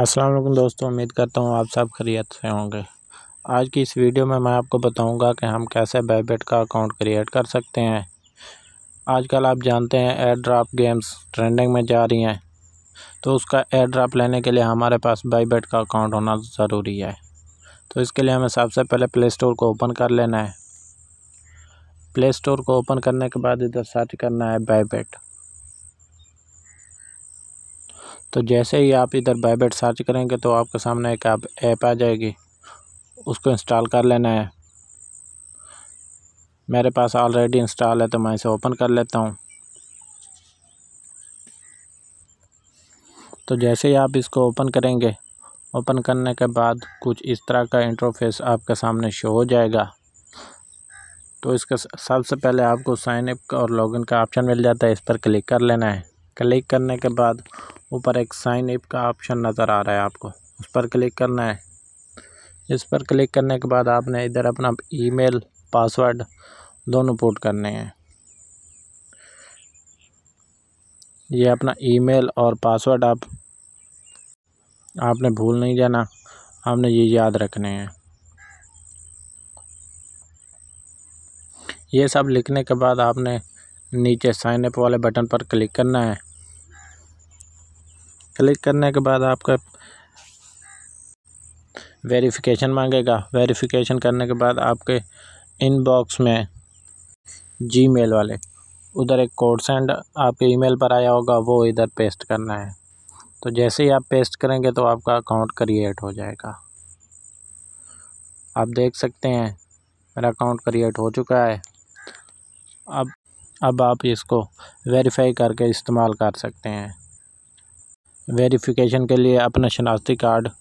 अस्सलाम वालेकुम दोस्तों उम्मीद करता हूँ आप सब खरीत से होंगे आज की इस वीडियो में मैं आपको बताऊंगा कि हम कैसे बैबेट का अकाउंट क्रिएट कर सकते हैं आजकल आप जानते हैं एयर ड्राप गेम्स ट्रेंडिंग में जा रही हैं तो उसका एयर ड्राप लेने के लिए हमारे पास बैबेट का अकाउंट होना ज़रूरी है तो इसके लिए हमें सबसे पहले प्ले स्टोर को ओपन कर लेना है प्ले स्टोर को ओपन करने के बाद इधर सर्च करना है बैबेट तो जैसे ही आप इधर बायबेट सर्च करेंगे तो आपके सामने एक ऐप आ जाएगी उसको इंस्टॉल कर लेना है मेरे पास ऑलरेडी इंस्टॉल है तो मैं इसे ओपन कर लेता हूँ तो जैसे ही आप इसको ओपन करेंगे ओपन करने के बाद कुछ इस तरह का इंटरफेस आपके सामने शो हो जाएगा तो इसका सबसे पहले आपको साइन अप और लॉगिन का ऑप्शन मिल जाता है इस पर क्लिक कर लेना है क्लिक करने के बाद ऊपर एक साइन अप का ऑप्शन नज़र आ रहा है आपको उस पर क्लिक करना है इस पर क्लिक करने के बाद आपने इधर अपना ईमेल पासवर्ड दोनों पुट करने हैं ये अपना ईमेल और पासवर्ड आप आपने भूल नहीं जाना आपने ये याद रखने हैं ये सब लिखने के बाद आपने नीचे साइन अप वाले बटन पर क्लिक करना है क्लिक करने के बाद आपका वेरिफिकेशन मांगेगा वेरिफिकेशन करने के बाद आपके इनबॉक्स में जीमेल वाले उधर एक कोड सेंड आपके ईमेल पर आया होगा वो इधर पेस्ट करना है तो जैसे ही आप पेस्ट करेंगे तो आपका अकाउंट क्रिएट हो जाएगा आप देख सकते हैं मेरा अकाउंट क्रिएट हो चुका है अब अब आप इसको वेरीफाई करके इस्तेमाल कर सकते हैं वेरिफिकेशन के लिए अपना शनाख्ती कार्ड